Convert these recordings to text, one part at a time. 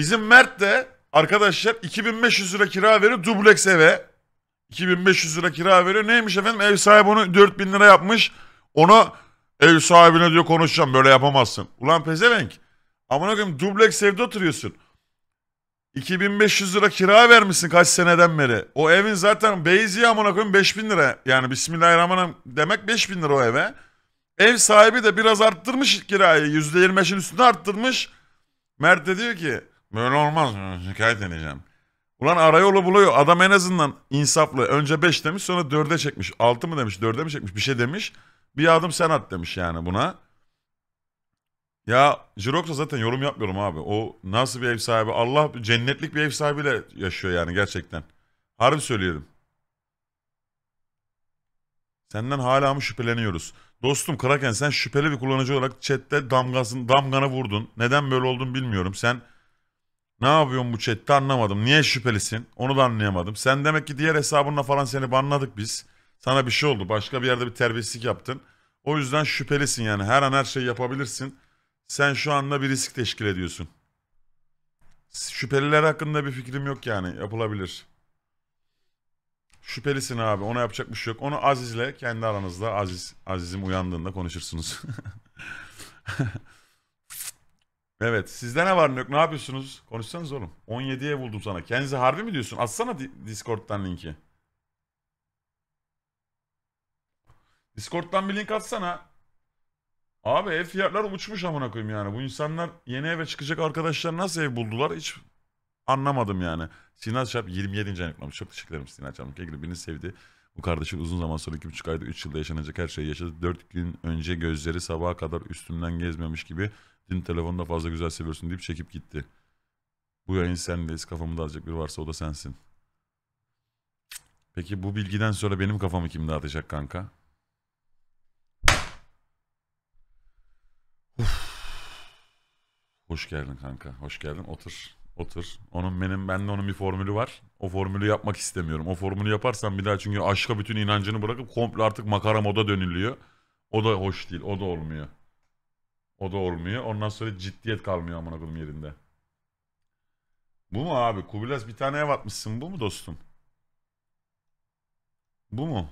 Bizim Mert de arkadaşlar 2500 lira kira veriyor dubleks eve. 2500 lira kira veriyor. Neymiş efendim ev sahibi onu 4000 lira yapmış. Ona ev sahibine diyor konuşacağım böyle yapamazsın. Ulan pezevenk. Amına koyayım dubleks evde oturuyorsun. 2500 lira kira vermişsin kaç seneden beri. O evin zaten beyzi amına koyayım 5000 lira. Yani bismillahirrahmanirrahim demek 5000 lira o eve. Ev sahibi de biraz arttırmış kirayı. %25'in üstüne arttırmış. Mert de diyor ki Böyle olmaz Şikayet edeceğim. Ulan arayolu buluyor. Adam en azından insaflı. Önce 5 demiş sonra 4'e çekmiş. 6 mı demiş 4'e mi çekmiş bir şey demiş. Bir adım sen at demiş yani buna. Ya Jirox'a zaten yorum yapmıyorum abi. O nasıl bir ev sahibi? Allah cennetlik bir ev sahibiyle yaşıyor yani gerçekten. Harbi söylüyorum. Senden hala mı şüpheleniyoruz? Dostum Kraken sen şüpheli bir kullanıcı olarak chatte damgasın, damgana vurdun. Neden böyle oldun bilmiyorum. Sen ne yapıyorsun bu chatte anlamadım. Niye şüphelisin? Onu da anlayamadım. Sen demek ki diğer hesabınla falan seni banladık biz. Sana bir şey oldu. Başka bir yerde bir terbiyesizlik yaptın. O yüzden şüphelisin yani. Her an her şeyi yapabilirsin. Sen şu anda bir risk teşkil ediyorsun. Şüpheliler hakkında bir fikrim yok yani. Yapılabilir. Şüphelisin abi. Ona yapacak bir şey yok. Onu Aziz'le kendi aranızda Aziz Aziz'im uyandığında konuşursunuz. Evet. Sizde ne var ne yok? Ne yapıyorsunuz? Konuşsanız oğlum. 17'ye buldum sana. Kendisi harbi mi diyorsun? Atsana di- Discord'dan linki. Discord'dan bir link atsana. Abi ev fiyatları uçmuş amına koyayım yani. Bu insanlar yeni eve çıkacak arkadaşlar nasıl ev buldular hiç anlamadım yani. Sinan Çap 27. ayıklamış. Çok teşekkür ederim Sinan Çap. Kekli beni sevdi. Bu kardeşim uzun zaman sonra 2,5 ayda 3 yılda yaşanacak her şeyi yaşadı. 4 gün önce gözleri sabaha kadar üstümden gezmemiş gibi benim telefonda fazla güzel seviyorsun deyip çekip gitti. Bu yayın sendeyiz. Kafamı dağıtacak bir varsa o da sensin. Peki bu bilgiden sonra benim kafamı kim dağıtacak kanka? Uf. Hoş geldin kanka. Hoş geldin. Otur. Otur. Onun benim bende onun bir formülü var. O formülü yapmak istemiyorum. O formülü yaparsam bir daha çünkü aşka bütün inancını bırakıp komple artık makara moda dönülüyor. O da hoş değil. O da olmuyor. O da olmuyor. Ondan sonra ciddiyet kalmıyor amına koyayım yerinde. Bu mu abi? Kubilas bir tane ev atmışsın. Bu mu dostum? Bu mu?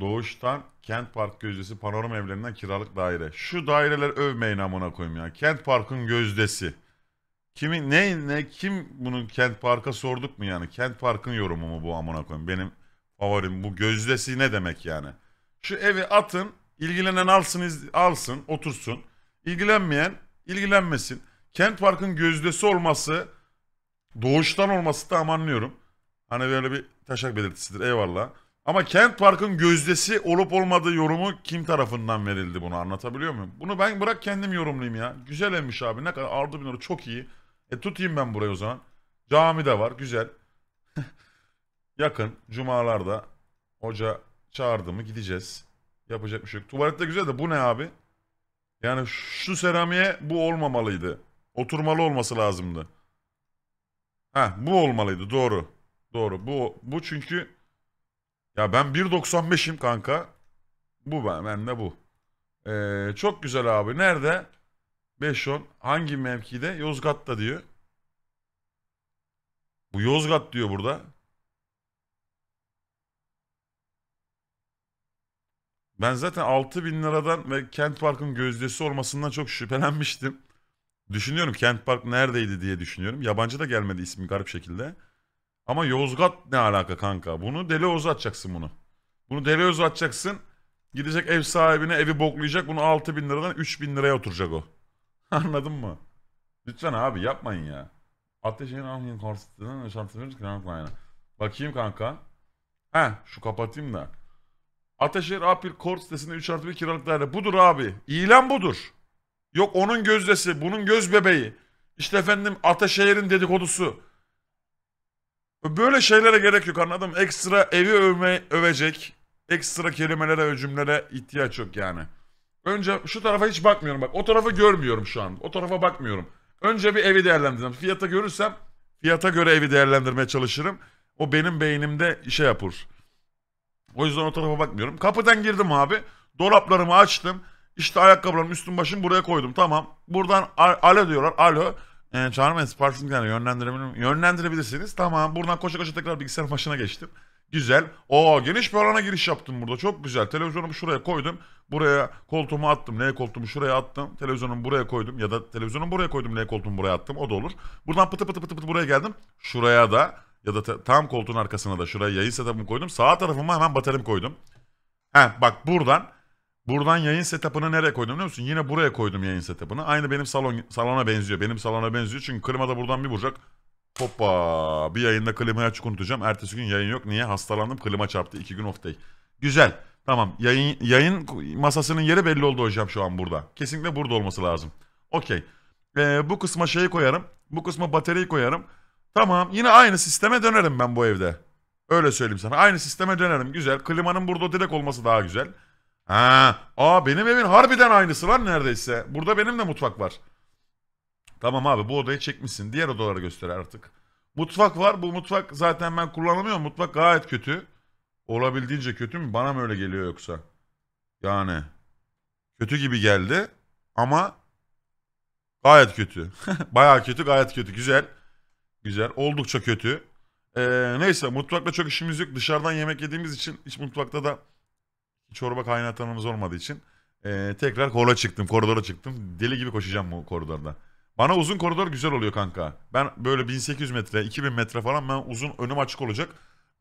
Doğuştan Kent Park gözdesi panorama evlerinden kiralık daire. Şu daireler övmeyin amına koyayım ya. Kent Park'ın gözdesi. Kimi ne ne kim bunun Kent Park'a sorduk mu yani? Kent Park'ın yorumu mu bu amına koyayım? Benim favorim bu gözdesi ne demek yani? Şu evi atın, ilgilenen alsın, alsın, otursun. İlgilenmeyen ilgilenmesin. Kent Park'ın gözdesi olması, doğuştan olması da anlıyorum. Hani böyle bir taşak belirtisidir eyvallah. Ama Kent Park'ın gözdesi olup olmadığı yorumu kim tarafından verildi bunu anlatabiliyor muyum? Bunu ben bırak kendim yorumlayayım ya. Güzel elmiş abi ne kadar Arda Binar'ı çok iyi. E tutayım ben burayı o zaman. Cami de var güzel. Yakın cumalarda hoca çağırdı mı gideceğiz. Yapacak bir şey yok. Tuvalette güzel de bu ne abi? Yani şu seramiye bu olmamalıydı. Oturmalı olması lazımdı. Ha bu olmalıydı doğru. Doğru bu bu çünkü ya ben 1.95'im kanka. Bu ben, ben de bu. Ee, çok güzel abi. Nerede? 510. hangi mevkide? Yozgat'ta diyor. Bu Yozgat diyor burada. Ben zaten 6 bin liradan ve Kent Park'ın gözdesi olmasından çok şüphelenmiştim. Düşünüyorum Kent Park neredeydi diye düşünüyorum. Yabancı da gelmedi ismi garip şekilde. Ama Yozgat ne alaka kanka? Bunu Deli Oğuz'a atacaksın bunu. Bunu Deli Oğuz'a atacaksın. Gidecek ev sahibine evi boklayacak. Bunu 6 bin liradan 3 bin liraya oturacak o. Anladın mı? Lütfen abi yapmayın ya. Ateşin ahmin korsatından şartı verir ki Bakayım kanka. He şu kapatayım da. Ataşehir Apil Kor sitesinde 3 artı 1 kiralık daire. Budur abi. İlan budur. Yok onun gözdesi, bunun göz bebeği. İşte efendim Ataşehir'in dedikodusu. Böyle şeylere gerek yok anladım. Ekstra evi övme, övecek. Ekstra kelimelere ve cümlelere ihtiyaç yok yani. Önce şu tarafa hiç bakmıyorum bak. O tarafı görmüyorum şu an. O tarafa bakmıyorum. Önce bir evi değerlendireceğim. Fiyata görürsem fiyata göre evi değerlendirmeye çalışırım. O benim beynimde işe yapır. O yüzden o tarafa bakmıyorum. Kapıdan girdim abi. Dolaplarımı açtım. İşte ayakkabılarımı üstüm başım buraya koydum. Tamam. Buradan alo diyorlar. Alo. E, Çağırmayın siparişiniz yani yönlendirebilir, yönlendirebilirsiniz. Tamam. Buradan koşa koşa tekrar bilgisayarın başına geçtim. Güzel. O geniş bir alana giriş yaptım burada. Çok güzel. Televizyonumu şuraya koydum. Buraya koltuğumu attım. L koltuğumu şuraya attım. Televizyonumu buraya koydum. Ya da televizyonumu buraya koydum. L koltuğumu buraya attım. O da olur. Buradan pıtı pıtı pıtı pıtı buraya geldim. Şuraya da ya da tam koltuğun arkasına da şuraya yayın setup'ımı koydum. Sağ tarafıma hemen bataryamı koydum. He bak buradan buradan yayın setup'ını nereye koydum biliyor musun? Yine buraya koydum yayın setup'ını. Aynı benim salon salona benziyor. Benim salona benziyor çünkü klima da buradan bir vuracak. Hoppa bir yayında klimayı açık unutacağım. Ertesi gün yayın yok. Niye? Hastalandım klima çarptı. iki gün off day. Güzel. Tamam yayın, yayın masasının yeri belli oldu hocam şu an burada. Kesinlikle burada olması lazım. Okey. Ee, bu kısma şeyi koyarım. Bu kısma bataryayı koyarım. Tamam yine aynı sisteme dönerim ben bu evde. Öyle söyleyeyim sana. Aynı sisteme dönerim. Güzel. Klimanın burada direkt olması daha güzel. Ha, aa benim evin harbiden aynısı var neredeyse. Burada benim de mutfak var. Tamam abi bu odayı çekmişsin. Diğer odaları göster artık. Mutfak var. Bu mutfak zaten ben kullanamıyorum. Mutfak gayet kötü. Olabildiğince kötü mü? Bana mı öyle geliyor yoksa? Yani. Kötü gibi geldi. Ama gayet kötü. Baya kötü gayet kötü. Güzel. Güzel. Oldukça kötü. Ee, neyse mutfakla çok işimiz yok. Dışarıdan yemek yediğimiz için hiç mutfakta da çorba kaynatanımız olmadığı için ee, tekrar kola çıktım. Koridora çıktım. Deli gibi koşacağım bu koridorda. Bana uzun koridor güzel oluyor kanka. Ben böyle 1800 metre, 2000 metre falan ben uzun önüm açık olacak.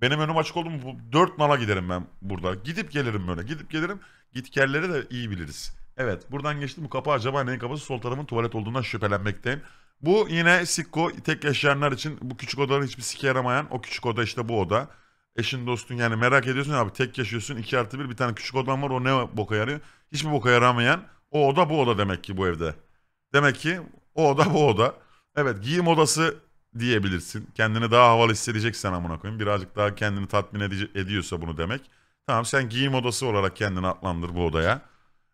Benim önüm açık oldu mu 4 nala giderim ben burada. Gidip gelirim böyle. Gidip gelirim. Gitkerleri de iyi biliriz. Evet buradan geçtim bu kapı acaba neyin kapısı? Sol tarafın tuvalet olduğundan şüphelenmekteyim. Bu yine Sikko tek yaşayanlar için bu küçük odaların hiçbir sike yaramayan o küçük oda işte bu oda. Eşin dostun yani merak ediyorsun abi tek yaşıyorsun 2 artı 1 bir tane küçük odan var o ne boka yarıyor. Hiçbir boka yaramayan o oda bu oda demek ki bu evde. Demek ki o oda bu oda. Evet giyim odası diyebilirsin. Kendini daha havalı hissedeceksen amına koyayım. Birazcık daha kendini tatmin ediyorsa bunu demek. Tamam sen giyim odası olarak kendini atlandır bu odaya.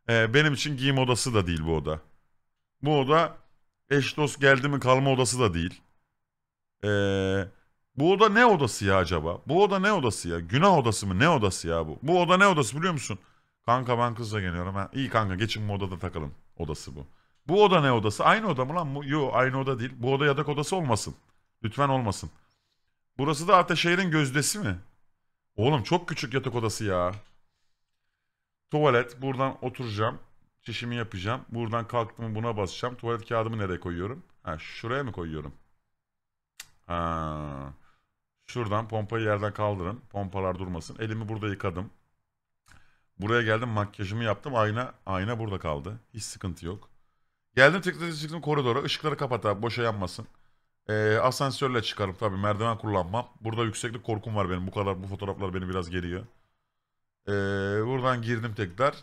Ee, benim için giyim odası da değil bu oda. Bu oda Eş dost geldi mi kalma odası da değil. Ee, bu oda ne odası ya acaba? Bu oda ne odası ya? Günah odası mı? Ne odası ya bu? Bu oda ne odası biliyor musun? Kanka ben kızla geliyorum. Ha. İyi kanka geçin bu odada takılın. Odası bu. Bu oda ne odası? Aynı oda mı lan? Yo aynı oda değil. Bu oda yatak odası olmasın. Lütfen olmasın. Burası da Ataşehir'in gözdesi mi? Oğlum çok küçük yatak odası ya. Tuvalet. Buradan oturacağım. Çişimi yapacağım. Buradan kalktım buna basacağım. Tuvalet kağıdımı nereye koyuyorum? Ha, şuraya mı koyuyorum? Ha. Şuradan pompayı yerden kaldırın. Pompalar durmasın. Elimi burada yıkadım. Buraya geldim makyajımı yaptım. Ayna ayna burada kaldı. Hiç sıkıntı yok. Geldim çıktım çıktım koridora. Işıkları kapat abi boşa yanmasın. Ee, asansörle çıkarım tabii. Merdiven kullanmam. Burada yükseklik korkum var benim. Bu kadar bu fotoğraflar beni biraz geriyor. Ee, buradan girdim tekrar.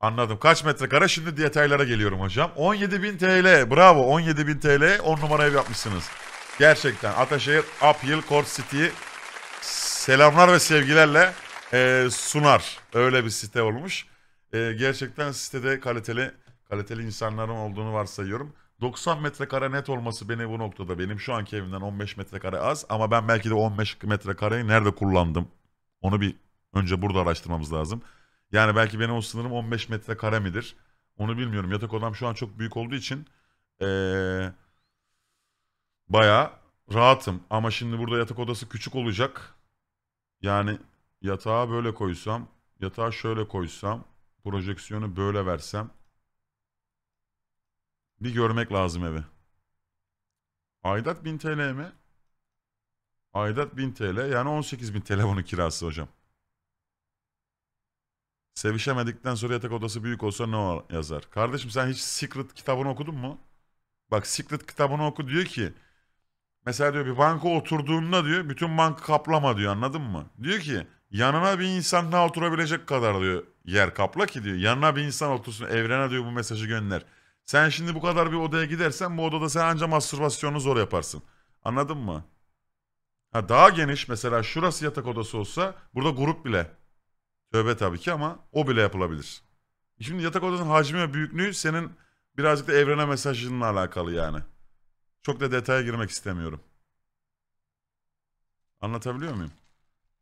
Anladım. Kaç metrekare? Şimdi detaylara geliyorum hocam. 17.000 TL. Bravo. 17.000 TL. 10 numara ev yapmışsınız. Gerçekten. Ataşehir Uphill Court City selamlar ve sevgilerle e, sunar. Öyle bir site olmuş. E, gerçekten sitede kaliteli kaliteli insanların olduğunu varsayıyorum. 90 metrekare net olması beni bu noktada benim şu anki evimden 15 metrekare az ama ben belki de 15 metrekareyi nerede kullandım onu bir önce burada araştırmamız lazım. Yani belki benim o sınırım 15 metre kare midir? Onu bilmiyorum. Yatak odam şu an çok büyük olduğu için ee, bayağı rahatım. Ama şimdi burada yatak odası küçük olacak. Yani yatağı böyle koysam, yatağı şöyle koysam, projeksiyonu böyle versem. Bir görmek lazım evi. Aidat 1000 TL mi? Aidat 1000 TL yani 18.000 TL bunun kirası hocam. Sevişemedikten sonra yatak odası büyük olsa ne o yazar? Kardeşim sen hiç Secret kitabını okudun mu? Bak Secret kitabını oku diyor ki mesela diyor bir banka oturduğunda diyor bütün banka kaplama diyor anladın mı? Diyor ki yanına bir insan daha oturabilecek kadar diyor yer kapla ki diyor yanına bir insan otursun evrene diyor bu mesajı gönder. Sen şimdi bu kadar bir odaya gidersen bu odada sen anca mastürbasyonunu zor yaparsın. Anladın mı? Ha daha geniş mesela şurası yatak odası olsa burada grup bile Tövbe tabii ki ama o bile yapılabilir. Şimdi yatak odasının hacmi ve büyüklüğü senin birazcık da evrene mesajınla alakalı yani. Çok da detaya girmek istemiyorum. Anlatabiliyor muyum?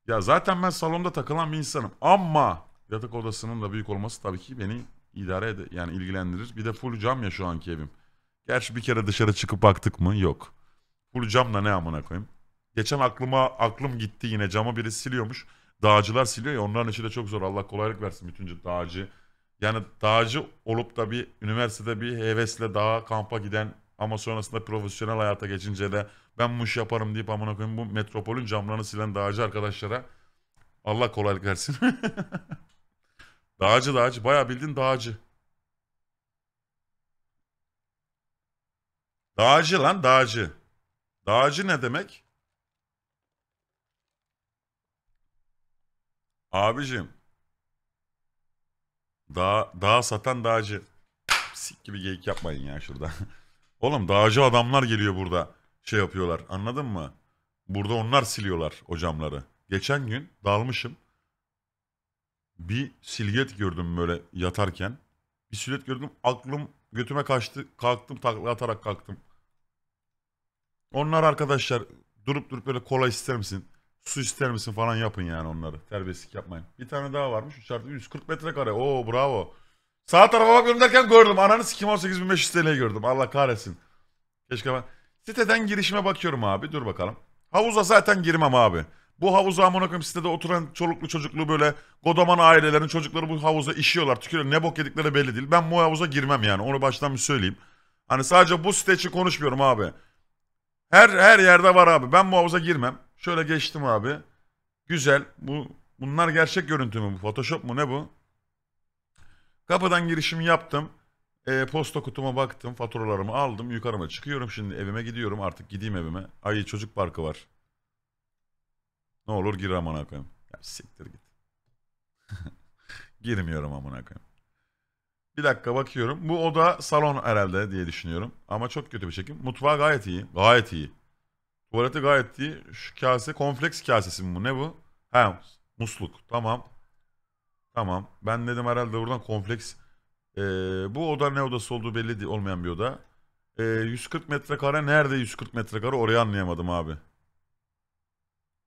Ya zaten ben salonda takılan bir insanım ama yatak odasının da büyük olması tabii ki beni idare eder yani ilgilendirir. Bir de full cam ya şu anki evim. Gerçi bir kere dışarı çıkıp baktık mı? Yok. Full camla ne amına koyayım. Geçen aklıma aklım gitti yine camı biri siliyormuş dağcılar siliyor ya onların işi de çok zor. Allah kolaylık versin bütün dağcı. Yani dağcı olup da bir üniversitede bir hevesle dağa kampa giden ama sonrasında profesyonel hayata geçince de ben muş yaparım deyip amına koyayım bu metropolün camlarını silen dağcı arkadaşlara Allah kolaylık versin. dağcı dağcı bayağı bildin dağcı. Dağcı lan dağcı. Dağcı ne demek? Abicim. Daha, daha satan dağcı. Sik gibi geyik yapmayın ya şurada. Oğlum dağcı adamlar geliyor burada. Şey yapıyorlar anladın mı? Burada onlar siliyorlar o camları. Geçen gün dalmışım. Bir silüet gördüm böyle yatarken. Bir silüet gördüm aklım götüme kaçtı. Kalktım takla atarak kalktım. Onlar arkadaşlar durup durup böyle kola ister misin? Su ister misin falan yapın yani onları. Terbiyesizlik yapmayın. Bir tane daha varmış. Uçartı 140 metrekare. Oo bravo. Sağ tarafa bakıyorum derken gördüm. Ananı sikim 18500 TL'yi gördüm. Allah kahretsin. Keşke ben... Siteden girişime bakıyorum abi. Dur bakalım. Havuza zaten girmem abi. Bu havuza amına koyayım sitede oturan çoluklu çocuklu böyle godaman ailelerin çocukları bu havuza işiyorlar. Tükürüyor. Ne bok yedikleri belli değil. Ben bu havuza girmem yani. Onu baştan bir söyleyeyim. Hani sadece bu site için konuşmuyorum abi. Her her yerde var abi. Ben bu havuza girmem. Şöyle geçtim abi. Güzel. Bu bunlar gerçek görüntü mü bu? Photoshop mu ne bu? Kapıdan girişimi yaptım. E, posta kutuma baktım. Faturalarımı aldım. Yukarıma çıkıyorum. Şimdi evime gidiyorum. Artık gideyim evime. Ay çocuk parkı var. Ne olur gir amına koyayım. Ya siktir git. Girmiyorum amına koyayım. Bir dakika bakıyorum. Bu oda salon herhalde diye düşünüyorum. Ama çok kötü bir çekim. Mutfağı gayet iyi. Gayet iyi. Tuvaleti gayet iyi. Şu kase kompleks kasesi mi bu? Ne bu? Ha musluk. Tamam. Tamam. Ben dedim herhalde buradan kompleks. Ee, bu oda ne odası olduğu belli değil, olmayan bir oda. Ee, 140 metrekare nerede 140 metrekare orayı anlayamadım abi.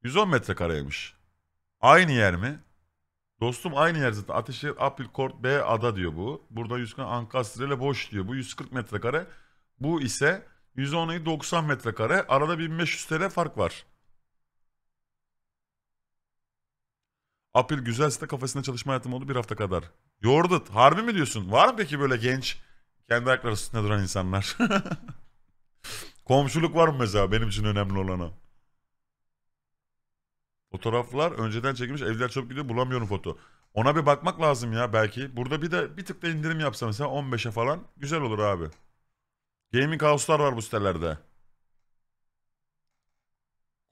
110 metrekareymiş. Aynı yer mi? Dostum aynı yer zaten. Apple Court B ada diyor bu. Burada 140 Ankastre ile boş diyor. Bu 140 metrekare. Bu ise 110'u 90 metrekare. Arada 1500 TL fark var. Apil güzel site kafesinde çalışma hayatım oldu bir hafta kadar. Yordut. Harbi mi diyorsun? Var mı peki böyle genç kendi ayakları üstünde duran insanlar? Komşuluk var mı mesela benim için önemli olanı. Fotoğraflar önceden çekilmiş evler çok gidiyor bulamıyorum foto. Ona bir bakmak lazım ya belki. Burada bir de bir tık da indirim yapsa mesela 15'e falan güzel olur abi. Gaming house'lar var bu sitelerde.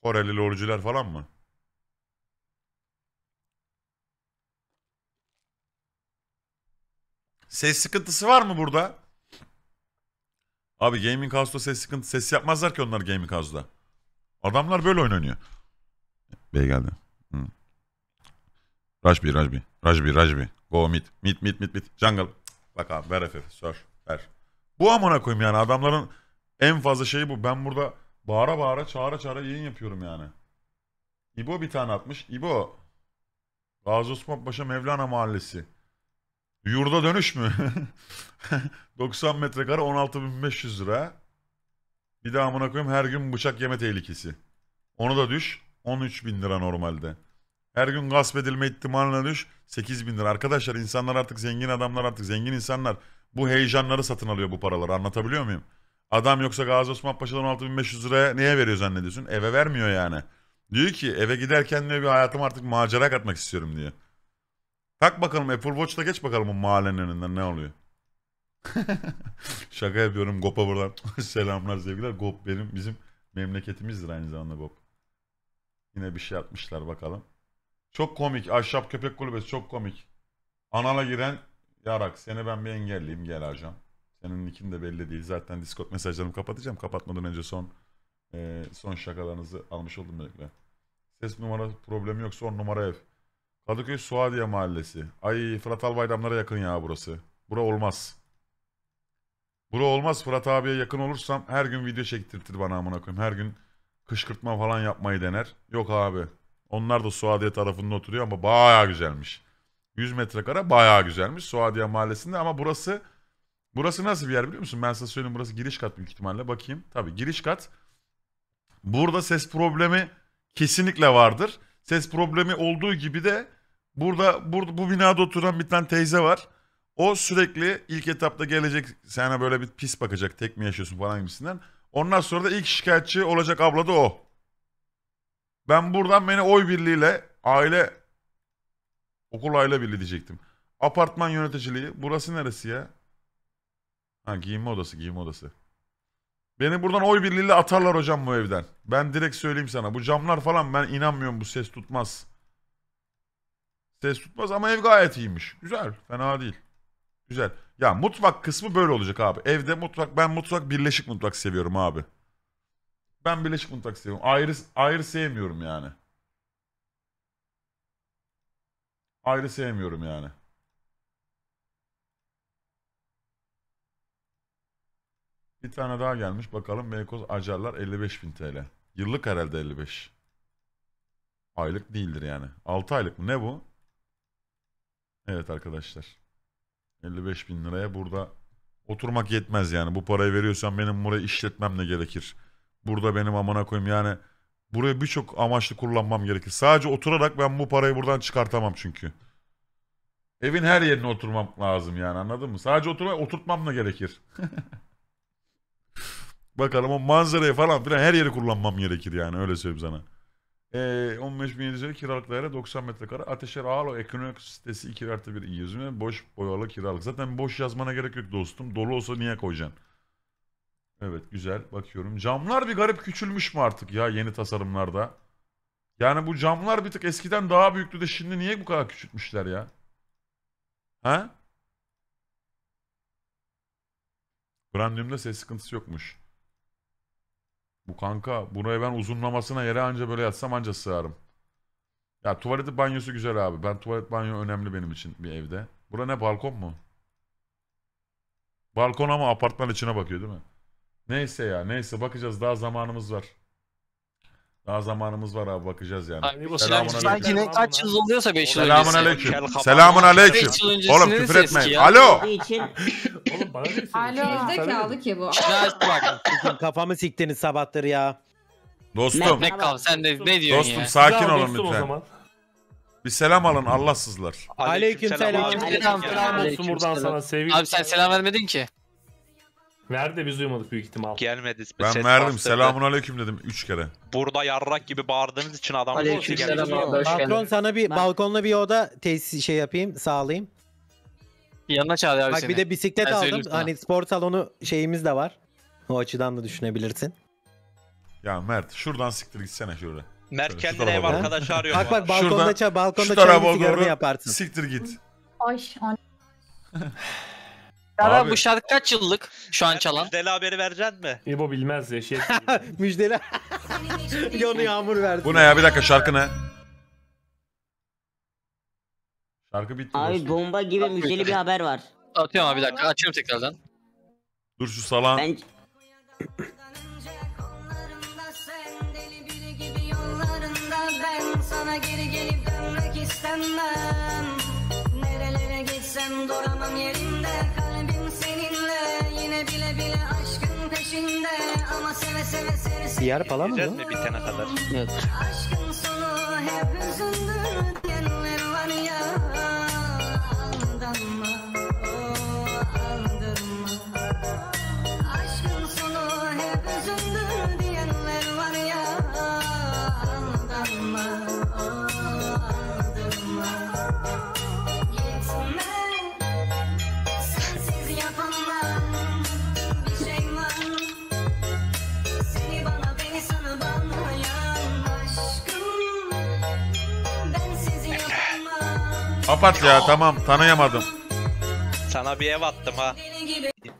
Koreli lolcular falan mı? Ses sıkıntısı var mı burada? Abi Gaming House'da ses sıkıntı ses yapmazlar ki onlar Gaming House'da. Adamlar böyle oynanıyor. Bey geldi. Hı. Rajbi, Rajbi, Rajbi, Rajbi. Go mid, mid, mid, mid, mid. Jungle. Bak abi ver FF, sör, ver. Bu amına koyayım yani adamların en fazla şeyi bu. Ben burada bağıra bağıra çağıra çağıra yayın yapıyorum yani. İbo bir tane atmış. İbo. Gazi Osman Paşa Mevlana Mahallesi. Yurda dönüş mü? 90 metrekare 16.500 lira. Bir daha amına koyayım her gün bıçak yeme tehlikesi. Onu da düş. 13.000 lira normalde. Her gün gasp edilme ihtimaline düş. 8.000 lira. Arkadaşlar insanlar artık zengin adamlar artık zengin insanlar bu heyecanları satın alıyor bu paraları anlatabiliyor muyum? Adam yoksa Gazi Osman Paşa'dan 6500 liraya neye veriyor zannediyorsun? Eve vermiyor yani. Diyor ki eve giderken diyor bir hayatım artık macera katmak istiyorum diyor. Tak bakalım Apple Watch'ta geç bakalım bu mahallenin önünden ne oluyor. Şaka yapıyorum GOP'a buradan selamlar sevgiler. GOP benim bizim memleketimizdir aynı zamanda GOP. Yine bir şey atmışlar bakalım. Çok komik. Ahşap Köpek Kulübesi çok komik. Anala giren Yarak seni ben bir engelleyeyim gel hocam. Senin nikin de belli değil. Zaten Discord mesajlarımı kapatacağım. Kapatmadan önce son e, son şakalarınızı almış oldum böylelikle. Ses numara problemi yok. Son numara ev. Kadıköy Suadiye Mahallesi. Ay Fırat Albayramlara yakın ya burası. Bura olmaz. Bura olmaz Fırat abiye yakın olursam her gün video çektirtir bana amına koyayım. Her gün kışkırtma falan yapmayı dener. Yok abi. Onlar da Suadiye tarafında oturuyor ama baya güzelmiş. 100 metrekare bayağı güzelmiş Suadiye Mahallesi'nde ama burası burası nasıl bir yer biliyor musun? Ben size söyleyeyim burası giriş kat büyük ihtimalle bakayım. Tabii giriş kat. Burada ses problemi kesinlikle vardır. Ses problemi olduğu gibi de burada, burada bu binada oturan bir tane teyze var. O sürekli ilk etapta gelecek sana böyle bir pis bakacak tek mi yaşıyorsun falan gibisinden. Ondan sonra da ilk şikayetçi olacak abla da o. Ben buradan beni oy birliğiyle aile Okulayla birli diyecektim. Apartman yöneticiliği. Burası neresi ya? Ha giyinme odası, giyinme odası. Beni buradan oy birliğiyle atarlar hocam bu evden. Ben direkt söyleyeyim sana. Bu camlar falan ben inanmıyorum bu ses tutmaz. Ses tutmaz ama ev gayet iyiymiş. Güzel, fena değil. Güzel. Ya mutfak kısmı böyle olacak abi. Evde mutfak, ben mutfak birleşik mutfak seviyorum abi. Ben birleşik mutfak seviyorum. Ayrı, ayrı sevmiyorum yani. Ayrı sevmiyorum yani. Bir tane daha gelmiş. Bakalım Beykoz Acarlar 55.000 TL. Yıllık herhalde 55. Aylık değildir yani. 6 aylık mı? Ne bu? Evet arkadaşlar. 55.000 liraya burada oturmak yetmez yani. Bu parayı veriyorsan benim burayı işletmem ne gerekir. Burada benim amına koyayım yani Buraya birçok amaçlı kullanmam gerekir. Sadece oturarak ben bu parayı buradan çıkartamam çünkü. Evin her yerine oturmam lazım yani anladın mı? Sadece oturmak oturtmam da gerekir. Bakalım o manzarayı falan filan her yeri kullanmam gerekir yani öyle söyleyeyim sana. Ee, 15 bin 700 kiralık daire 90 metrekare. Ateşer Ağalo ekonomik sitesi 2 artı 1 iyi mi? Boş boyalı kiralık. Zaten boş yazmana gerek yok dostum. Dolu olsa niye koyacaksın? Evet güzel bakıyorum. Camlar bir garip küçülmüş mü artık ya yeni tasarımlarda? Yani bu camlar bir tık eskiden daha büyüktü de şimdi niye bu kadar küçültmüşler ya? He? Brandium'da ses sıkıntısı yokmuş. Bu kanka buraya ben uzunlamasına yere anca böyle yatsam anca sığarım. Ya tuvaleti banyosu güzel abi. Ben tuvalet banyo önemli benim için bir evde. Bura ne balkon mu? Balkon ama apartman içine bakıyor değil mi? Neyse ya neyse bakacağız daha zamanımız var. Daha zamanımız var abi bakacağız yani. Abi bu Selamun silah aleyküm. sanki ne kaç yıl oluyorsa 5 yıl Selamun öncesi. Oğlum küfür etmeyin. Alo. için Oğlum bana ne Alo. Zekalı ki bu. Kafamı siktiniz sabahtır ya. Dostum. Ne kal sen de ne diyorsun Dostum ya? sakin olun lütfen. Bir selam alın Allahsızlar. Aleyküm selam. Aleyküm Selam olsun buradan sana sevgili. Abi sen selam vermedin ki. Nerede biz duymadık büyük ihtimal. Gelmedi. Ben Set verdim. Selamun aleyküm dedim 3 kere. Burada yarrak gibi bağırdığınız için adam Aleykümselam gelmedi. abi, Patron sana bir Ben- balkonla bir oda tesis şey yapayım sağlayayım. Yanına çağır abi Bak seni. bir de bisiklet Ben aldım. söyleyeyim sana. Hani spor salonu şeyimiz de var. O açıdan da düşünebilirsin. Ya Mert şuradan siktir gitsene şöyle. Mert kendine ev arkadaşı arıyor. Bak bak balkonda Şuradan- ça balkonda çay tarafa sigaramı yaparsın. siktir git. Ay anne. Abi. bu şarkı kaç yıllık şu an çalan? Müjdeli haberi vereceksin mi? İbo bilmez ya şey. Müjdeli. Yonu yağmur verdi. Bu ne ya bir dakika şarkı ne? Şarkı bitti. Abi bomba gibi müjdeli bir haber var. Atıyorum abi bir dakika açıyorum tekrardan. Dur şu salan. Ben... Nerelere geçsem duramam yerimde yer falan mı? Yiyeceğiz bu? kadar? Evet. Aşkın sonu hep üzündür Apat ya tamam tanıyamadım. Sana bir ev attım ha.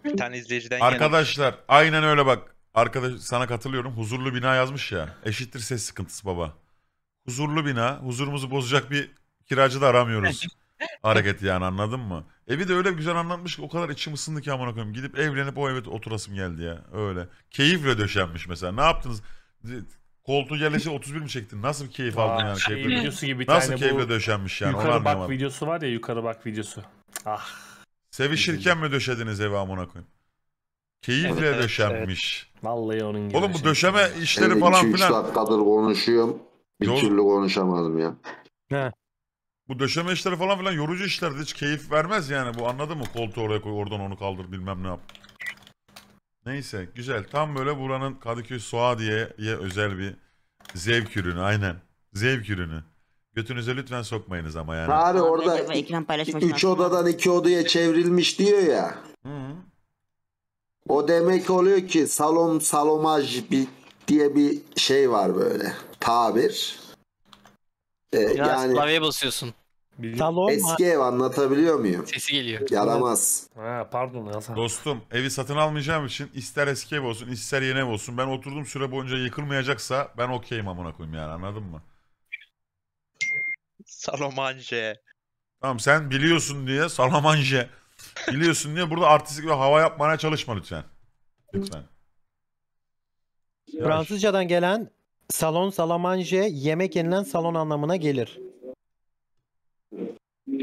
Bir tane izleyiciden gelen. Arkadaşlar aynen öyle bak. Arkadaş sana katılıyorum. Huzurlu bina yazmış ya. Eşittir ses sıkıntısı baba. Huzurlu bina, huzurumuzu bozacak bir kiracı da aramıyoruz. Hareket yani anladın mı? Evi de öyle güzel anlatmış ki o kadar içim ısındı ki amına koyayım. Gidip evlenip o eve oturasım geldi ya. Öyle. Keyifle döşenmiş mesela. Ne yaptınız? Koltuğu yerleşti 31 mi çektin? Nasıl bir keyif aldın yani? Şey, keyifle, videosu gibi bir nasıl tane keyifle bu döşenmiş yani? Yukarı bak anlamadım. videosu var ya yukarı bak videosu. Ah. Sevişirken mi döşediniz evi amına koyayım? Keyifle evet, döşenmiş. Evet. Vallahi onun gibi. Oğlum bu döşeme şey. işleri evet, falan filan. 2-3 dakikadır konuşuyorum. Bir Yol... türlü konuşamadım ya. He. Bu döşeme işleri falan filan yorucu işlerdi. Hiç keyif vermez yani. Bu anladın mı? Koltuğu oraya koy oradan onu kaldır bilmem ne yap. Neyse güzel. Tam böyle buranın Kadıköy Suadiye'ye özel bir zevk ürünü aynen. Zevk ürünü. Götünüze lütfen sokmayınız ama yani. Abi orada Acaba üç odadan iki odaya çevrilmiş diyor ya. Hı. O demek oluyor ki salon salomaj bir, diye bir şey var böyle tabir. Ee, Biraz yani klavyeye basıyorsun. Biliyor. Eski ev anlatabiliyor muyum? Sesi geliyor. Yaramaz. Ha, pardon Hasan. Dostum evi satın almayacağım için ister eski ev olsun ister yeni ev olsun. Ben oturduğum süre boyunca yıkılmayacaksa ben okeyim amına koyayım yani anladın mı? Salomanje. Tamam sen biliyorsun diye Salomanje. Biliyorsun diye burada artistik bir hava yapmaya çalışma lütfen. Lütfen. Fransızcadan gelen salon salamanje yemek yenilen salon anlamına gelir.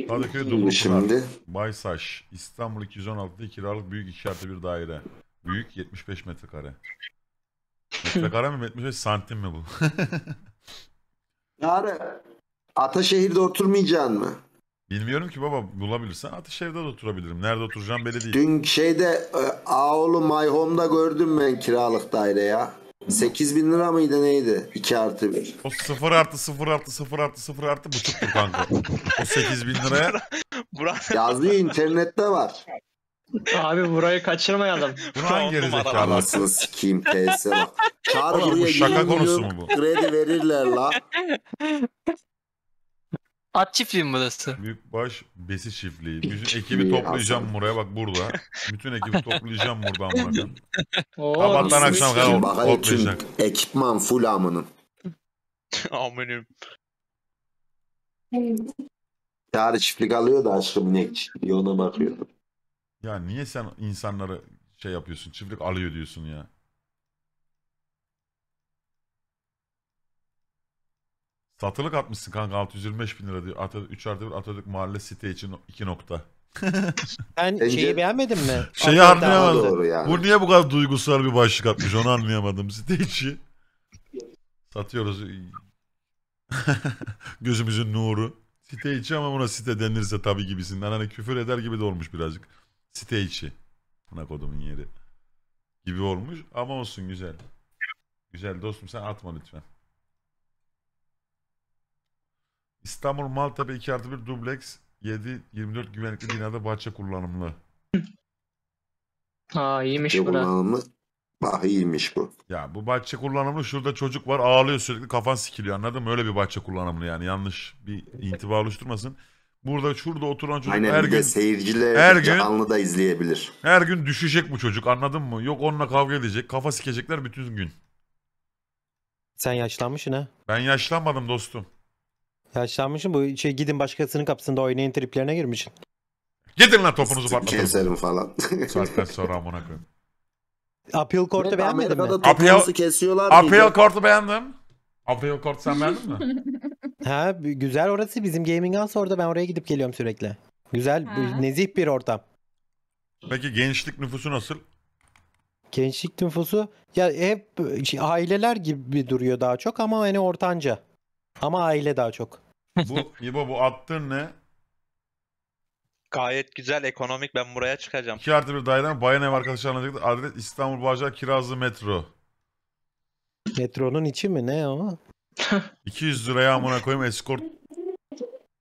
Kadıköy Dumlupınar, Şimdi Baysaş, İstanbul 216'da kiralık büyük 2 artı bir daire. Büyük 75 metrekare. Metrekare mi 75 santim mi bu? Çağrı Ataşehir'de oturmayacaksın mı? Bilmiyorum ki baba bulabilirsen Ataşehir'de de oturabilirim. Nerede oturacağım belli değil. Dün şeyde e, Ağolu My Home'da gördüm ben kiralık daire ya. 8 bin lira mıydı neydi? 2 artı 1. O 0 artı 0 artı 0 artı 0 artı buçuktur kanka. O 8 bin liraya. Yazıyor internette var. Abi burayı kaçırmayalım. Bunu hangi gerizekalı? Anasını sikeyim PS bak. Çağır buraya şaka konusu mu bu? Kredi verirler la. At çiftliği mi burası? Baş besi çiftliği. Bütün çiftliği ekibi toplayacağım aslında. buraya bak burada. Bütün ekibi toplayacağım buradan bakın. Sabahtan akşam kadar toplayacak. Ekipman full amının. Amınım. Çağrı çiftlik alıyor da aşkım ne çiftliği ona bakıyordum. Ya niye sen insanları şey yapıyorsun çiftlik alıyor diyorsun ya. Satılık atmışsın kanka 625 bin lira diyor. Atatürk, 3 artı 1 Atatürk Mahalle site için 2 nokta. Sen şeyi beğenmedin mi? Şeyi anlayamadım. doğru yani. Bu niye bu kadar duygusal bir başlık atmış onu anlayamadım. Site içi. Satıyoruz. Gözümüzün nuru. Site içi ama buna site denirse tabii gibisinden. Hani küfür eder gibi de olmuş birazcık. Site içi. Buna kodumun yeri. Gibi olmuş ama olsun güzel. Güzel dostum sen atma lütfen. İstanbul Maltepe 2 artı 1 dubleks 7 24 güvenlikli binada bahçe kullanımlı. Aa iyiymiş bu da. Kullanımı bah iyiymiş bu. Ya bu bahçe kullanımlı şurada çocuk var ağlıyor sürekli kafan sikiliyor anladın mı? Öyle bir bahçe kullanımlı yani yanlış bir intiba oluşturmasın. Burada şurada oturan çocuk Aynen her gün seyirciler her gün- canlı da izleyebilir. her gün düşecek bu çocuk anladın mı? Yok onunla kavga edecek kafa sikecekler bütün gün. Sen yaşlanmışsın ha. Ben yaşlanmadım dostum. Yaşlanmışım bu şey gidin başkasının kapısında oynayın triplerine girmişsin. Gidin lan topunuzu patlatın. Keserim falan. Saatten sonra amına koyayım. Appeal Court'u beğenmedin mi? Amerika'da topunuzu Apel- kesiyorlar. Appeal Court'u beğendim. Appeal Court sen beğendin mi? Ha güzel orası bizim gaming house orada ben oraya gidip geliyorum sürekli. Güzel nezih bir ortam. Peki gençlik nüfusu nasıl? Gençlik nüfusu ya hep şey, aileler gibi duruyor daha çok ama hani ortanca. Ama aile daha çok. Bu İbo bu attığın ne? Gayet güzel ekonomik ben buraya çıkacağım. 2 artı bir daireden bayan ev arkadaşlarına çıktı. Adres İstanbul Bağcılar Kirazlı Metro. Metronun içi mi ne o? 200 liraya amına koyayım eskort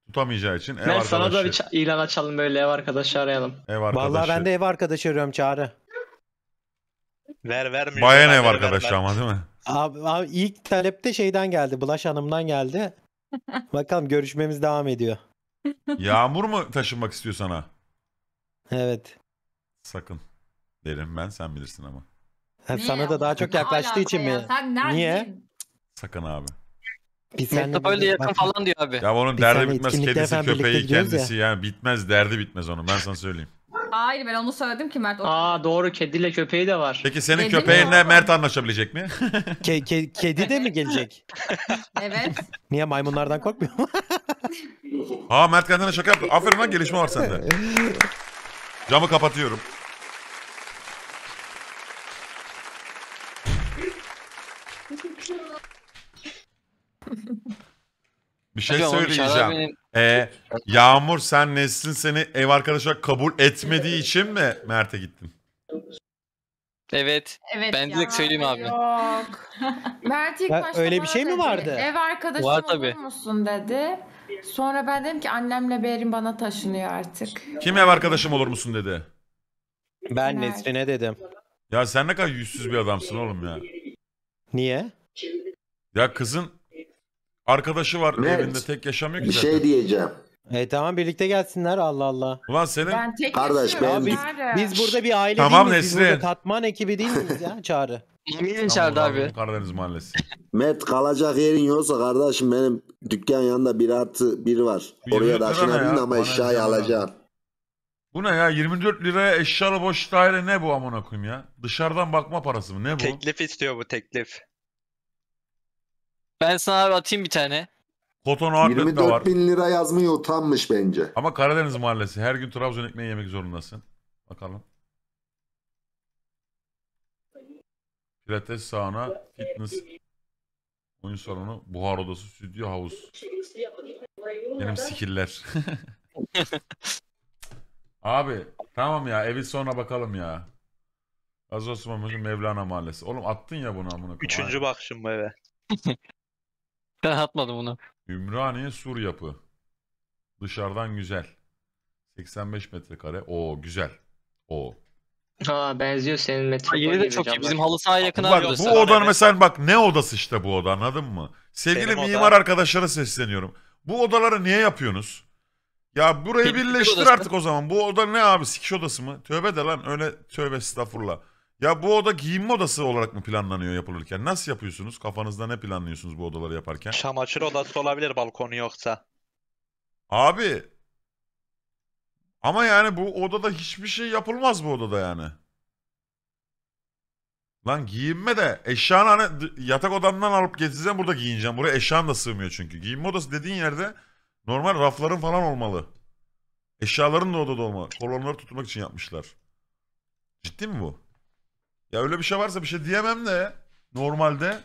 tutamayacağı için ev ben arkadaşı. sana da bir ilan açalım böyle ev arkadaşı arayalım. Ev arkadaşı. Vallahi ben de ev arkadaşı arıyorum Çağrı. Ver vermiyor. Bayern ev arkadaşı ama değil mi? Abi, abi ilk talepte şeyden geldi. Bulaş Hanım'dan geldi. Bakalım görüşmemiz devam ediyor. Yağmur mu taşınmak istiyor sana? Evet. Sakın. Derim ben sen bilirsin ama. Niye sana ya? da daha çok yaklaştığı için ya? mi? Sen Niye? Sakın abi. Biz seninle yakın bak- falan diyor abi. Ya onun Biz derdi bitmez etkinlikte kedisi köpeği gidiyoruz ya. kendisi yani bitmez derdi bitmez onun ben sana söyleyeyim. Hayır ben onu söyledim ki Mert. Aa doğru kediyle köpeği de var. Peki senin Dedim köpeğinle ya. Mert anlaşabilecek mi? Ke- ke- kedi de mi gelecek? Evet. Niye maymunlardan korkmuyor mu? Ha Mert kendine şaka yaptı. Aferin lan gelişme var sende. Camı kapatıyorum. Bir şey Hocam, o bir söyleyeceğim. Ee, Yağmur sen Neslin seni ev arkadaşı kabul etmediği için mi Mert'e gittin? Evet. Evet Ben ya. direkt söyleyeyim abi. Yok. Mert ilk başta öyle bir bana şey mi vardı? Ev arkadaşım Var olur musun dedi. Sonra ben dedim ki annemle Berin bana taşınıyor artık. Kim ev arkadaşım olur musun dedi. Ben Nerede? Nesrin'e dedim. Ya sen ne kadar yüzsüz bir adamsın oğlum ya. Niye? Ya kızın Arkadaşı var Mert, evinde tek yaşamıyor ki Bir şey diyeceğim. E tamam birlikte gelsinler Allah Allah. Ulan senin Ben tek Kardeş, yaşıyorum. ben- Biz, biz burada bir aile Tamam değil miyiz? Biz Nesrin. katman ekibi değil miyiz ya Çağrı? Yemin İstanbul çağırdı abi. Karadeniz Mahallesi. Met kalacak yerin yoksa kardeşim benim dükkan yanında bir artı bir var. Bir Oraya da taşınabilirim ya. ama Bana eşyayı güzel alacağım. Bu ne ya 24 liraya eşyalı boş daire ne bu amına koyayım ya? Dışarıdan bakma parası mı ne bu? Teklif istiyor bu teklif. Ben sana abi atayım bir tane. Koton var. 24 bin lira yazmıyor utanmış bence. Ama Karadeniz mahallesi. Her gün Trabzon ekmeği yemek zorundasın. Bakalım. Pilates sauna, fitness, oyun salonu, buhar odası, stüdyo, havuz. Benim sikiller. Abi tamam ya evi sonra bakalım ya. Gazoz Mahmut'un Mevlana Mahallesi. Oğlum attın ya bunu amına koyayım. Üçüncü bakışım bu eve. Ben atmadım onu. Ümraniye sur yapı. Dışarıdan güzel. 85 metrekare. O güzel. O. Ha benziyor senin metro. Yeri de çok iyi. Bizim halı sahaya yakın Bak, bu odanın evet. mesela bak ne odası işte bu oda anladın mı? Sevgili Benim mimar oda. arkadaşlara sesleniyorum. Bu odaları niye yapıyorsunuz? Ya burayı birleştir artık o zaman. Bu oda ne abi? Sikiş odası mı? Tövbe de lan öyle tövbe estağfurullah. Ya bu oda giyinme odası olarak mı planlanıyor yapılırken? Nasıl yapıyorsunuz? Kafanızda ne planlıyorsunuz bu odaları yaparken? Çamaşır odası olabilir balkonu yoksa. Abi. Ama yani bu odada hiçbir şey yapılmaz bu odada yani. Lan giyinme de eşyanı hani yatak odamdan alıp getireceğim burada giyineceğim. Buraya eşyan da sığmıyor çünkü. Giyinme odası dediğin yerde normal rafların falan olmalı. Eşyaların da odada olmalı. Kolonları tutmak için yapmışlar. Ciddi mi bu? Ya öyle bir şey varsa bir şey diyemem de normalde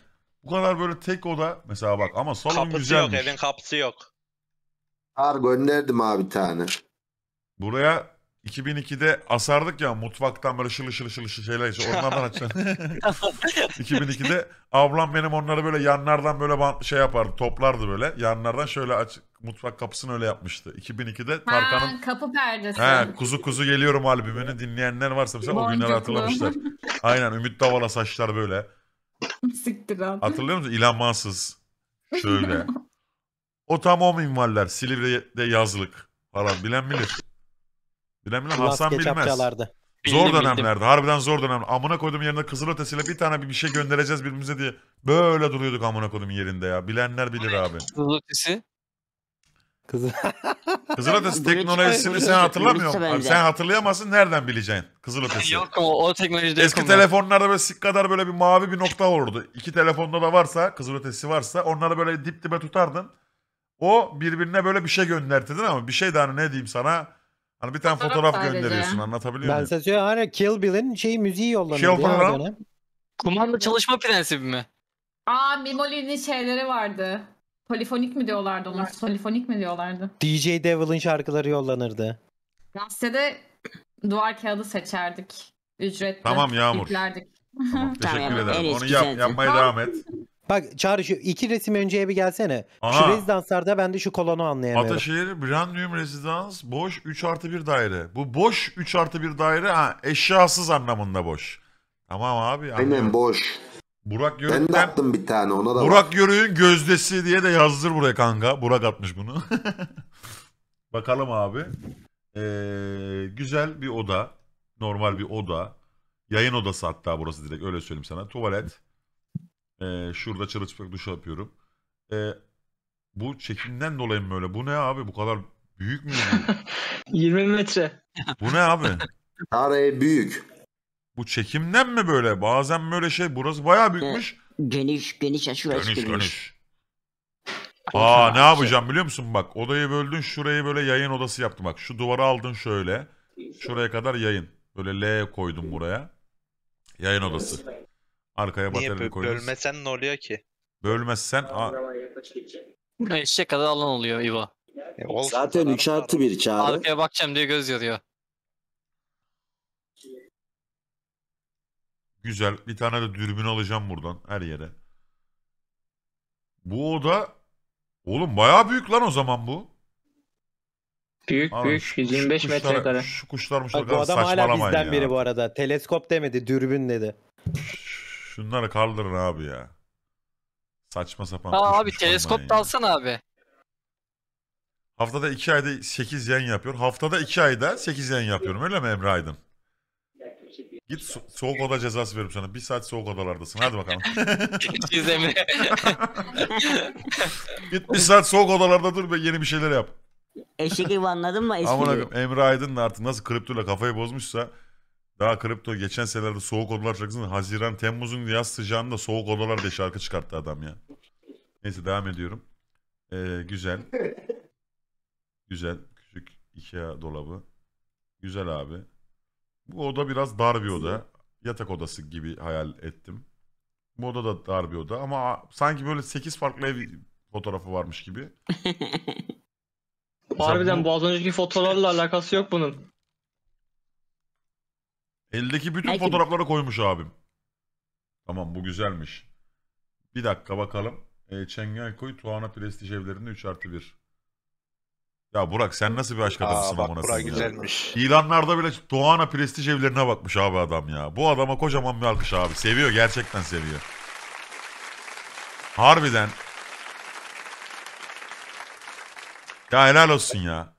bu kadar böyle tek oda mesela bak ama salon kapısı güzelmiş. yok evin kapısı yok. Har gönderdim abi tane. Buraya 2002'de asardık ya mutfaktan böyle şılı şılı şılı şeyler işte onlardan açacaksın. 2002'de ablam benim onları böyle yanlardan böyle şey yapardı toplardı böyle yanlardan şöyle aç mutfak kapısını öyle yapmıştı. 2002'de Tarkan'ın... kapı perdesi. He, kuzu kuzu geliyorum albümünü dinleyenler varsa mesela o günleri hatırlamışlar. Aynen Ümit Davala saçlar böyle. Siktir abi. Hatırlıyor musun? İlan Şöyle. O tam o minvaller. Silivri'de yazlık falan. Bilen bilir. Bilen bilen Laf Hasan bilmez. Zor Bildim, dönemlerde. bildim. Harbiden zor dönem. Amına koydum yerine kızılötesiyle bir tane bir şey göndereceğiz birbirimize diye. Böyle duruyorduk amına koydum yerinde ya. Bilenler bilir abi. Kızılötesi Kızı... Kızılötesi teknolojisini sen hatırlamıyor musun? Sen hatırlayamazsın nereden bileceksin Kızılötesi? Yok o, o teknolojide Eski yok telefonlarda böyle sik kadar böyle bir mavi bir nokta olurdu. İki telefonda da varsa Kızılötesi varsa onları böyle dip dibe tutardın. O birbirine böyle bir şey göndertirdin ama bir şey daha hani ne diyeyim sana Hani bir tane fotoğraf, fotoğraf gönderiyorsun anlatabiliyor muyum? Ben size söylüyorum hani Kill Bill'in şey müziği yollamış. Şey Kumanda çalışma prensibi mi? Aa Mimoli'nin şeyleri vardı. Polifonik mi diyorlardı ona? Polifonik mi diyorlardı? DJ Devil'ın şarkıları yollanırdı. Gazetede duvar kağıdı seçerdik. Ücretli. Tamam Yağmur. Yüklerdik. Tamam, teşekkür ederim. Evet. Onu yap, yapmaya devam et. Bak Çağrı şu iki resim önceye bir gelsene. Aha. Şu rezidanslarda ben de şu kolonu anlayamıyorum. Ataşehir Brand New Residans boş 3 artı 1 daire. Bu boş 3 artı 1 daire ha, eşyasız anlamında boş. Tamam abi. Anladım. Aynen boş. Burak Yörük'ten... Ben de attım bir tane ona da Burak Yörük'ün gözdesi diye de yazdır buraya kanka. Burak atmış bunu. Bakalım abi. Ee, güzel bir oda. Normal bir oda. Yayın odası hatta burası direkt öyle söyleyeyim sana. Tuvalet. Ee, şurada çırılçıplak duş yapıyorum. Ee, bu çekimden dolayı mı öyle? Bu ne abi? Bu kadar büyük mü? 20 metre. Bu ne abi? Araya büyük. Bu çekimden mi böyle? Bazen böyle şey burası bayağı büyükmüş. Geniş geniş açı geniş. Geniş Aa ne şey. yapacağım biliyor musun bak odayı böldün şurayı böyle yayın odası yaptım bak şu duvarı aldın şöyle şuraya kadar yayın böyle L koydum buraya yayın odası arkaya batarya koydum. Bölmesen ne oluyor ki? Bölmezsen a Eşek kadar alan oluyor İva. E, Zaten 3 artı 1 çağrı. Arkaya bakacağım diye göz yoruyor. Güzel. Bir tane de dürbün alacağım buradan her yere. Bu oda oğlum bayağı büyük lan o zaman bu. Büyük Abi, büyük şu, 125 şu kuşlar, metrekare. Şu kuşlarmış Bak, bu adam hala bizden ya. biri bu arada. Teleskop demedi, dürbün dedi. Şunları kaldırın abi ya. Saçma sapan. Aa abi teleskop da alsana abi. Haftada 2 ayda 8 yen yapıyor. Haftada 2 ayda 8 yayın yapıyorum öyle mi Emre Aydın? Git so soğuk oda cezası veririm sana. Bir saat soğuk odalardasın. Hadi bakalım. git Emre. Git bir saat soğuk odalarda dur ve yeni bir şeyler yap. Eşek gibi anladın mı? Eşek Aman abim Emre Aydın da artık nasıl kriptoyla kafayı bozmuşsa daha kripto geçen senelerde soğuk odalar şarkısını Haziran Temmuz'un yaz sıcağında soğuk odalar diye şarkı çıkarttı adam ya. Neyse devam ediyorum. Ee, güzel. Güzel. Küçük Ikea dolabı. Güzel abi. Bu oda biraz dar bir oda. Yatak odası gibi hayal ettim. Bu oda da dar bir oda ama sanki böyle 8 farklı ev fotoğrafı varmış gibi. Mesela Harbiden bu az önceki fotoğrafla alakası yok bunun. Eldeki bütün Belki- fotoğrafları koymuş abim. Tamam bu güzelmiş. Bir dakika bakalım. E, Çengelköy Tuana Prestij evlerinde 3 artı 1. Ya Burak sen nasıl bir aşk adamısın Aa amına bura ya. İlanlarda bile Doğan'a prestij evlerine bakmış abi adam ya. Bu adama kocaman bir alkış abi. Seviyor gerçekten seviyor. Harbiden. Ya helal olsun ya.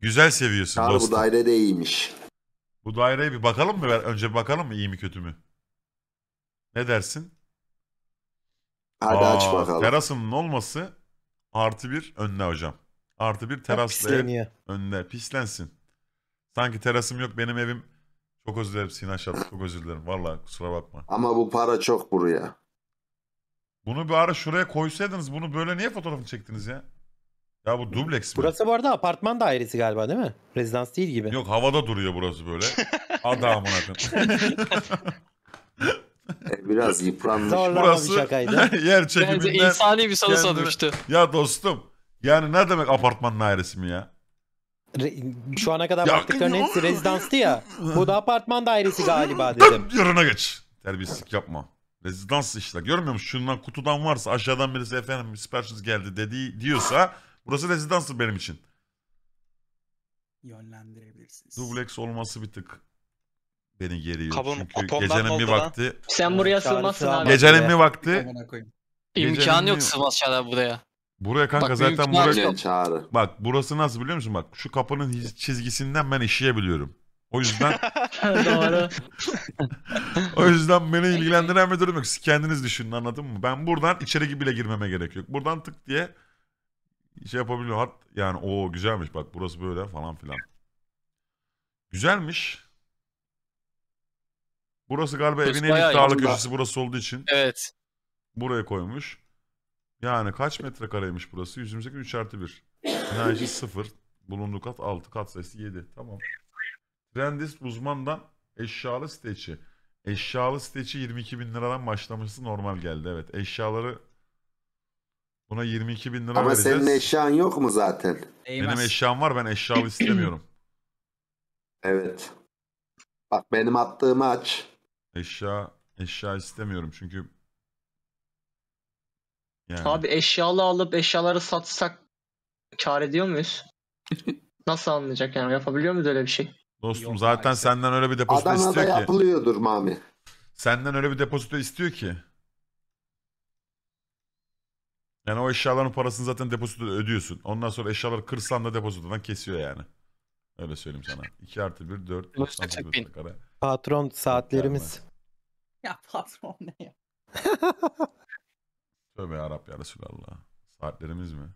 Güzel seviyorsun dostum. bu daire de iyiymiş. Bu daireye bir bakalım mı? Ver- Önce bir bakalım mı iyi mi kötü mü? Ne dersin? Hadi aç Aa, bakalım. Terasının olması artı bir önüne hocam. Artı bir teraslı ev önünde Pislensin. Sanki terasım yok benim evim. Çok özür dilerim Sinan Şat. Çok özür dilerim. Valla kusura bakma. Ama bu para çok buraya. Bunu bir ara şuraya koysaydınız bunu böyle niye fotoğrafını çektiniz ya? Ya bu dubleks mi? Burası bu arada apartman dairesi galiba değil mi? Rezidans değil gibi. Yok havada duruyor burası böyle. Adamın akın. E, biraz yıpranmış. Zorlama burası bir şakaydı. yer çekiminden. Bence insani bir soru sormuştu. Ya dostum yani ne demek apartman dairesi mi ya? Re, şu ana kadar Ya- baktıkların hepsi rezidanstı ya. Bu da apartman dairesi galiba dedim. yarına geç. Terbiyesizlik yapma. Rezidans işte. Görmüyor musun? Şundan kutudan varsa aşağıdan birisi efendim siparişiniz geldi dedi diyorsa burası rezidanstır benim için. yönlendirebilirsiniz. Dublex olması bir tık beni geriyor. Kabım- Çünkü kapımdan gecenin bir vakti Sen buraya Çağrı sığmazsın abi. Gecenin bir vakti Amına İmkanı yok Gecenin- sığmaz şeyler buraya. Buraya kanka Bak, zaten buraya... Gel Çağrı. Bak burası nasıl biliyor musun? Bak şu kapının çizgisinden ben işleyebiliyorum. O yüzden... o yüzden beni ilgilendiren bir durum yok. Siz kendiniz düşünün anladın mı? Ben buradan içeri bile girmeme gerek yok. Buradan tık diye şey yapabiliyorum. Hat, yani o güzelmiş bak burası böyle falan filan. Güzelmiş. Burası galiba evin en iddialı köşesi burası olduğu için. Evet. Buraya koymuş. Yani kaç metrekareymiş burası? 128 3 artı 1. Enerji 0. Bulunduğu kat 6. Kat sayısı 7. Tamam. Trendist uzmandan eşyalı steçi. Eşyalı steçi 22 bin liradan başlaması normal geldi. Evet eşyaları buna 22 bin lira Ama vereceğiz. senin eşyan yok mu zaten? Benim Eğmez. eşyam var ben eşyalı istemiyorum. Evet. Bak benim attığımı aç. Eşya eşya istemiyorum çünkü yani. Abi eşyalı alıp eşyaları satsak kar ediyor muyuz? Nasıl anlayacak yani yapabiliyor muyuz öyle bir şey? Dostum Yok, zaten abi. senden öyle bir depozito Adana'da istiyor ki. Adana'da yapılıyordur Mami. Senden öyle bir depozito istiyor ki. Yani o eşyaların parasını zaten depozito ödüyorsun. Ondan sonra eşyaları kırsan da depozitodan kesiyor yani. Öyle söyleyeyim sana. 2 artı 1 4. Patron saatlerimiz. Ya patron ne ya? Tövbe yarab ya Resulallah. Saatlerimiz mi?